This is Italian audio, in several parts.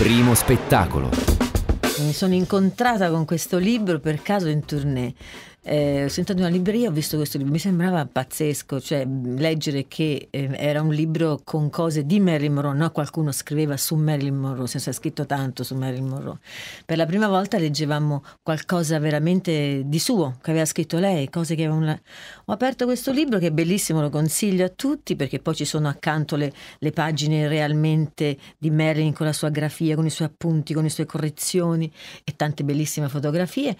Primo spettacolo. Mi sono incontrata con questo libro per caso in tournée eh, sentendo una libreria ho visto questo libro, mi sembrava pazzesco, cioè leggere che eh, era un libro con cose di Marilyn Monroe, no? qualcuno scriveva su Marilyn Monroe, senso ha scritto tanto su Marilyn Monroe. Per la prima volta leggevamo qualcosa veramente di suo, che aveva scritto lei, cose che avevano... Ho aperto questo libro che è bellissimo, lo consiglio a tutti perché poi ci sono accanto le, le pagine realmente di Marilyn con la sua grafia, con i suoi appunti, con le sue correzioni e tante bellissime fotografie.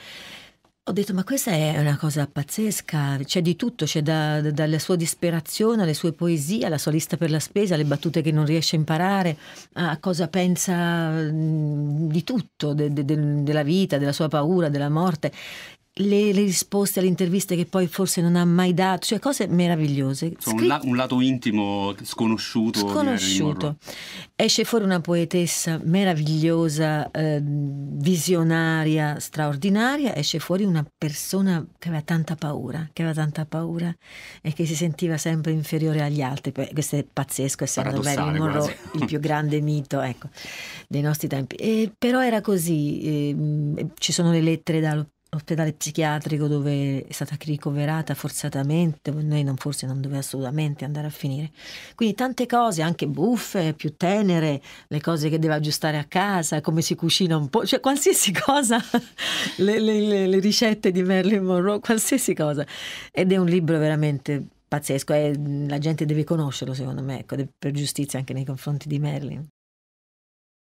Ho detto, ma questa è una cosa pazzesca, c'è di tutto, c'è da, da, dalla sua disperazione alle sue poesie, alla sua lista per la spesa, alle battute che non riesce a imparare, a cosa pensa mm, di tutto, de, de, de, della vita, della sua paura, della morte le, le, risposte alle interviste che poi forse non ha mai dato, cioè cose meravigliose. So, un, la, un, lato intimo sconosciuto. Sconosciuto. Esce fuori una poetessa meravigliosa, eh, visionaria, straordinaria, esce fuori una persona che aveva tanta paura, che aveva tanta paura e che si sentiva sempre inferiore agli altri. Questo è pazzesco, essendo Marilyn Monroe il più grande mito ecco, dei nostri tempi. E, però era così, eh, ci sono le lettere da all'ospedale psichiatrico dove è stata ricoverata forzatamente, noi non, forse non doveva assolutamente andare a finire. Quindi tante cose, anche buffe, più tenere, le cose che deve aggiustare a casa, come si cucina un po', cioè qualsiasi cosa, le, le, le, le ricette di Marilyn Monroe, qualsiasi cosa. Ed è un libro veramente pazzesco, eh, la gente deve conoscerlo secondo me, ecco, per giustizia anche nei confronti di Merlin.